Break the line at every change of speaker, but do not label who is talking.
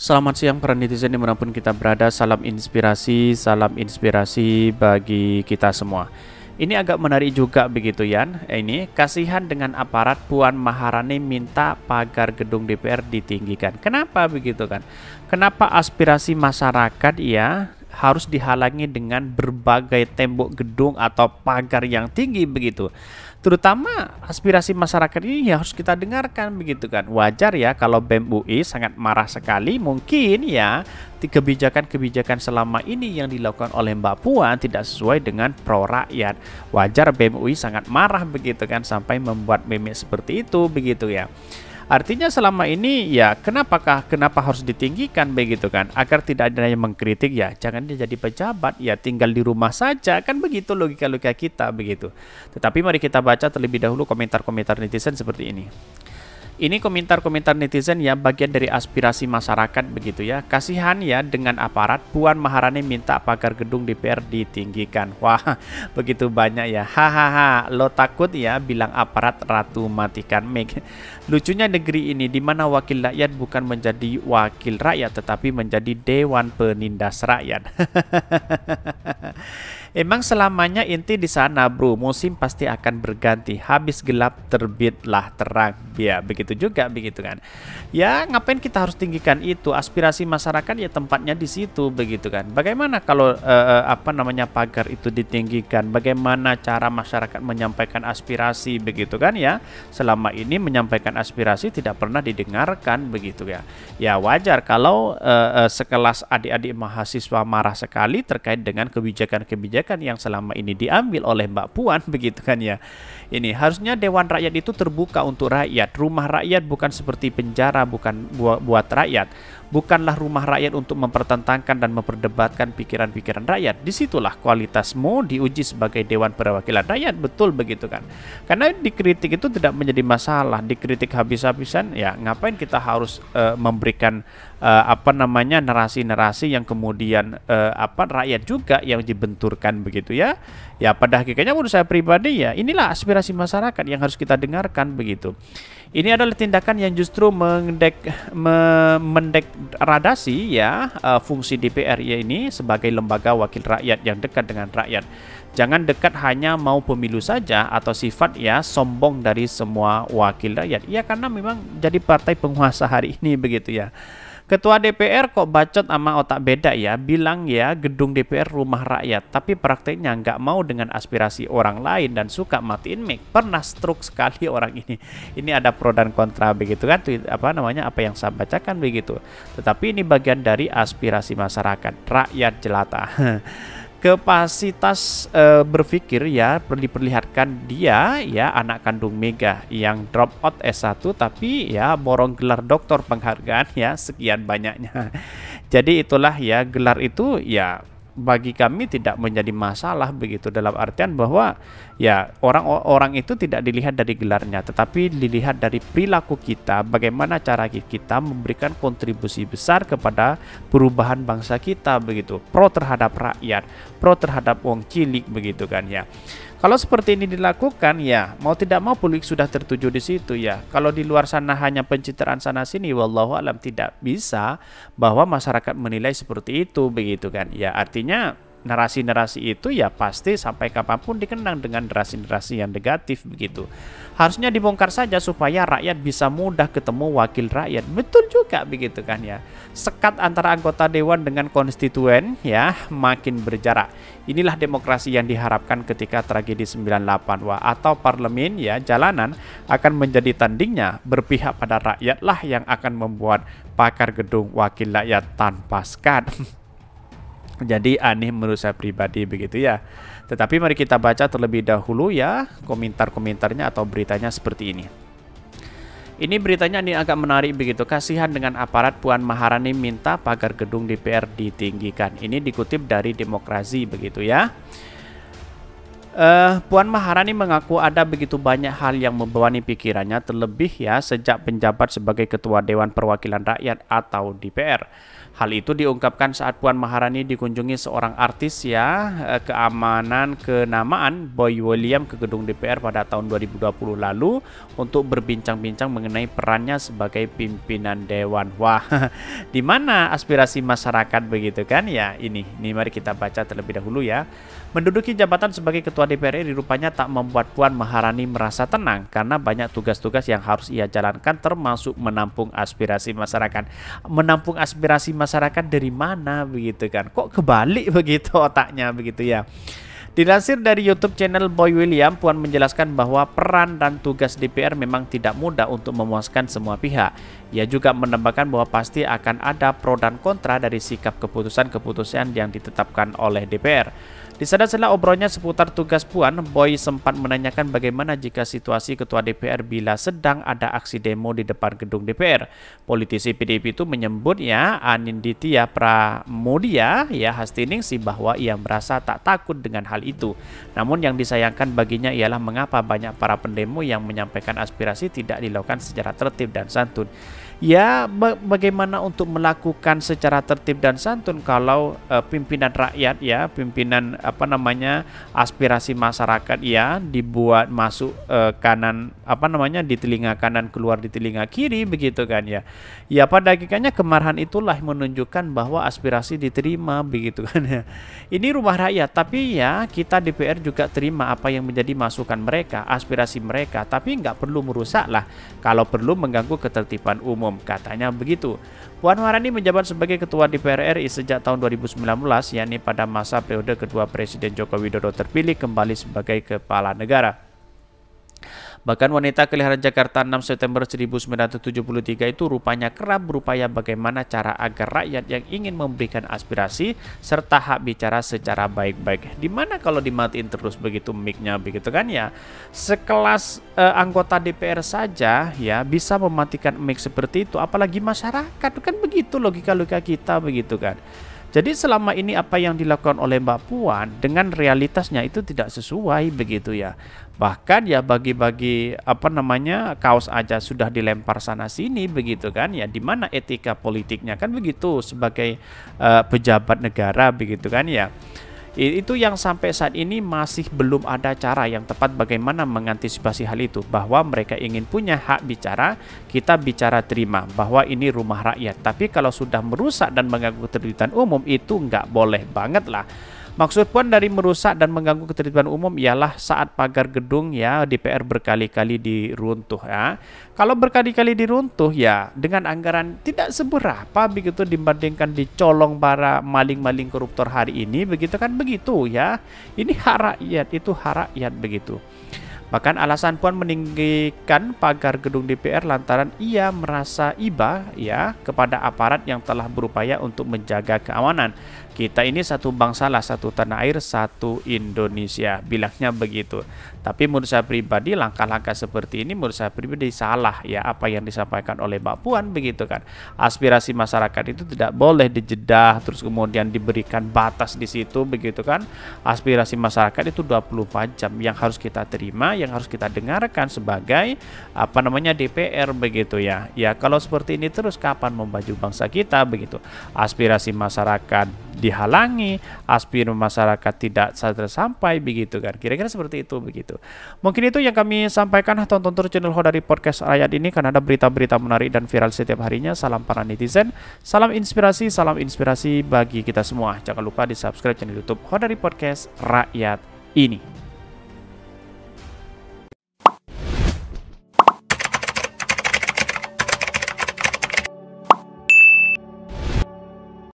Selamat siang para netizen dimanapun kita berada Salam inspirasi, salam inspirasi bagi kita semua Ini agak menarik juga begitu ya. Ini kasihan dengan aparat Puan Maharani minta pagar gedung DPR ditinggikan Kenapa begitu kan? Kenapa aspirasi masyarakat ya harus dihalangi dengan berbagai tembok gedung atau pagar yang tinggi begitu terutama aspirasi masyarakat ini ya harus kita dengarkan begitu kan. Wajar ya kalau BEM UI sangat marah sekali mungkin ya kebijakan-kebijakan selama ini yang dilakukan oleh Mbak Puan tidak sesuai dengan pro rakyat. Wajar BEM UI sangat marah begitu kan sampai membuat meme seperti itu begitu ya. Artinya selama ini ya kenapakah kenapa harus ditinggikan begitu kan? Agar tidak ada yang mengkritik ya jangan dia jadi pejabat ya tinggal di rumah saja kan begitu logika-logika kita begitu. Tetapi mari kita baca terlebih dahulu komentar-komentar netizen seperti ini. Ini komentar-komentar netizen ya bagian dari aspirasi masyarakat begitu ya. Kasihan ya dengan aparat Puan Maharani minta pagar gedung DPR ditinggikan. Wah, begitu banyak ya. Hahaha, lo takut ya bilang aparat ratu matikan meg Lucunya negeri ini di mana wakil rakyat bukan menjadi wakil rakyat tetapi menjadi dewan penindas rakyat. Emang selamanya inti di sana, bro. Musim pasti akan berganti. Habis gelap terbitlah terang. Ya, begitu juga begitu kan. Ya, ngapain kita harus tinggikan itu? Aspirasi masyarakat ya tempatnya di situ begitu kan. Bagaimana kalau uh, apa namanya pagar itu ditinggikan? Bagaimana cara masyarakat menyampaikan aspirasi begitu kan ya? Selama ini menyampaikan aspirasi tidak pernah didengarkan begitu ya. Ya wajar kalau uh, sekelas adik-adik mahasiswa marah sekali terkait dengan kebijakan-kebijakan kebijakan yang selama ini diambil oleh Mbak Puan begitu kan ya. Ini harusnya Dewan Rakyat itu terbuka untuk rakyat. Rumah rakyat bukan seperti penjara bukan buat rakyat. Bukanlah rumah rakyat untuk mempertentangkan dan memperdebatkan pikiran-pikiran rakyat. Disitulah kualitasmu diuji sebagai Dewan Perwakilan Rakyat, betul begitu kan? Karena dikritik itu tidak menjadi masalah. Dikritik habis-habisan, ya ngapain kita harus uh, memberikan uh, apa namanya narasi-narasi yang kemudian uh, apa rakyat juga yang dibenturkan begitu ya. Ya pada hakikatnya menurut saya pribadi ya inilah aspirasi masyarakat yang harus kita dengarkan begitu. Ini adalah tindakan yang justru mendek me, ya uh, fungsi DPR ya ini sebagai lembaga wakil rakyat yang dekat dengan rakyat. Jangan dekat hanya mau pemilu saja atau sifat ya sombong dari semua wakil rakyat. Ya karena memang jadi partai penguasa hari ini begitu ya. Ketua DPR kok bacot sama otak beda ya, bilang ya gedung DPR rumah rakyat, tapi prakteknya nggak mau dengan aspirasi orang lain dan suka matiin mic. Pernah stroke sekali orang ini. Ini ada pro dan kontra begitu kan, apa namanya, apa yang saya bacakan begitu. Tetapi ini bagian dari aspirasi masyarakat, rakyat jelata. Kapasitas uh, berpikir ya diperlihatkan dia ya anak kandung Mega yang drop out S1 tapi ya borong gelar doktor penghargaan ya sekian banyaknya. Jadi itulah ya gelar itu ya bagi kami tidak menjadi masalah begitu dalam artian bahwa ya orang-orang itu tidak dilihat dari gelarnya tetapi dilihat dari perilaku kita bagaimana cara kita memberikan kontribusi besar kepada perubahan bangsa kita begitu pro terhadap rakyat pro terhadap wong cilik begitu kan ya kalau seperti ini dilakukan ya mau tidak mau publik sudah tertuju di situ ya. Kalau di luar sana hanya pencitraan sana sini wallahu alam tidak bisa bahwa masyarakat menilai seperti itu begitu kan. Ya artinya akhirnya narasi-narasi itu ya pasti sampai kapanpun dikenang dengan narasi-narasi yang negatif begitu. Harusnya dibongkar saja supaya rakyat bisa mudah ketemu wakil rakyat. Betul juga begitu kan ya. Sekat antara anggota dewan dengan konstituen ya makin berjarak. Inilah demokrasi yang diharapkan ketika tragedi 98 wah atau parlemen ya jalanan akan menjadi tandingnya berpihak pada rakyatlah yang akan membuat pakar gedung wakil rakyat tanpa skat. menjadi aneh menurut saya pribadi begitu ya. Tetapi mari kita baca terlebih dahulu ya komentar-komentarnya atau beritanya seperti ini. Ini beritanya ini agak menarik begitu. Kasihan dengan aparat Puan Maharani minta pagar gedung DPR ditinggikan. Ini dikutip dari Demokrasi begitu ya. Uh, Puan Maharani mengaku ada begitu banyak hal yang membebani pikirannya terlebih ya sejak penjabat sebagai Ketua Dewan Perwakilan Rakyat atau DPR. Hal itu diungkapkan saat Puan Maharani dikunjungi seorang artis ya eh, keamanan kenamaan Boy William ke gedung DPR pada tahun 2020 lalu untuk berbincang-bincang mengenai perannya sebagai pimpinan dewan. Wah, di mana aspirasi masyarakat begitu kan ya ini. Ini mari kita baca terlebih dahulu ya. Menduduki jabatan sebagai Ketua Ketua DPR RI rupanya tak membuat Puan Maharani merasa tenang karena banyak tugas-tugas yang harus ia jalankan termasuk menampung aspirasi masyarakat. Menampung aspirasi masyarakat dari mana begitu kan? Kok kebalik begitu otaknya begitu ya. Dilansir dari YouTube channel Boy William, Puan menjelaskan bahwa peran dan tugas DPR memang tidak mudah untuk memuaskan semua pihak. Ia juga menambahkan bahwa pasti akan ada pro dan kontra dari sikap keputusan-keputusan yang ditetapkan oleh DPR. Di sana setelah obrolnya seputar tugas Puan, Boy sempat menanyakan bagaimana jika situasi Ketua DPR bila sedang ada aksi demo di depan gedung DPR. Politisi PDIP itu menyebutnya Aninditya Pramudia ya Hastiningsi bahwa ia merasa tak takut dengan hal itu. Namun yang disayangkan baginya ialah mengapa banyak para pendemo yang menyampaikan aspirasi tidak dilakukan secara tertib dan santun ya bagaimana untuk melakukan secara tertib dan santun kalau uh, pimpinan rakyat ya pimpinan apa namanya aspirasi masyarakat ya dibuat masuk uh, kanan apa namanya di telinga kanan keluar di telinga kiri begitu kan ya ya pada akhirnya kemarahan itulah menunjukkan bahwa aspirasi diterima begitu kan ya ini rumah rakyat tapi ya kita DPR juga terima apa yang menjadi masukan mereka aspirasi mereka tapi nggak perlu merusak lah kalau perlu mengganggu ketertiban umum umum, katanya begitu. Puan Maharani menjabat sebagai ketua DPR RI sejak tahun 2019, yakni pada masa periode kedua Presiden Joko Widodo terpilih kembali sebagai kepala negara. Bahkan wanita kelahiran Jakarta 6 September 1973 itu rupanya kerap berupaya bagaimana cara agar rakyat yang ingin memberikan aspirasi serta hak bicara secara baik-baik. Dimana kalau dimatiin terus begitu mic begitu kan ya sekelas eh, anggota DPR saja ya bisa mematikan mic seperti itu apalagi masyarakat kan begitu logika-logika kita begitu kan. Jadi selama ini apa yang dilakukan oleh Mbak Puan dengan realitasnya itu tidak sesuai begitu ya. Bahkan ya bagi-bagi apa namanya kaos aja sudah dilempar sana sini begitu kan ya di mana etika politiknya kan begitu sebagai uh, pejabat negara begitu kan ya. Itu yang sampai saat ini masih belum ada cara yang tepat bagaimana mengantisipasi hal itu bahwa mereka ingin punya hak bicara, kita bicara terima bahwa ini rumah rakyat. Tapi kalau sudah merusak dan mengganggu ketertiban umum itu nggak boleh banget lah Maksud Puan dari merusak dan mengganggu ketertiban umum ialah saat pagar gedung ya DPR berkali-kali diruntuh ya. Kalau berkali-kali diruntuh ya dengan anggaran tidak seberapa begitu dibandingkan dicolong para maling-maling koruptor hari ini begitu kan begitu ya. Ini hak rakyat, itu hak rakyat begitu. Bahkan alasan Puan meninggikan pagar gedung DPR lantaran ia merasa iba ya kepada aparat yang telah berupaya untuk menjaga keamanan. Kita ini satu bangsa lah, satu tanah air, satu Indonesia. Bilangnya begitu. Tapi menurut saya pribadi langkah-langkah seperti ini menurut saya pribadi salah ya apa yang disampaikan oleh Mbak Puan begitu kan. Aspirasi masyarakat itu tidak boleh dijedah terus kemudian diberikan batas di situ begitu kan. Aspirasi masyarakat itu 24 jam yang harus kita terima, yang harus kita dengarkan sebagai apa namanya DPR begitu ya. Ya kalau seperti ini terus kapan membaju bangsa kita begitu. Aspirasi masyarakat di dihalangi, aspirasi masyarakat tidak sadar sampai begitu kan. Kira-kira seperti itu begitu. Mungkin itu yang kami sampaikan tonton terus channel Ho dari podcast Rakyat ini karena ada berita-berita menarik dan viral setiap harinya. Salam para netizen, salam inspirasi, salam inspirasi bagi kita semua. Jangan lupa di-subscribe channel YouTube Ho dari podcast Rakyat ini.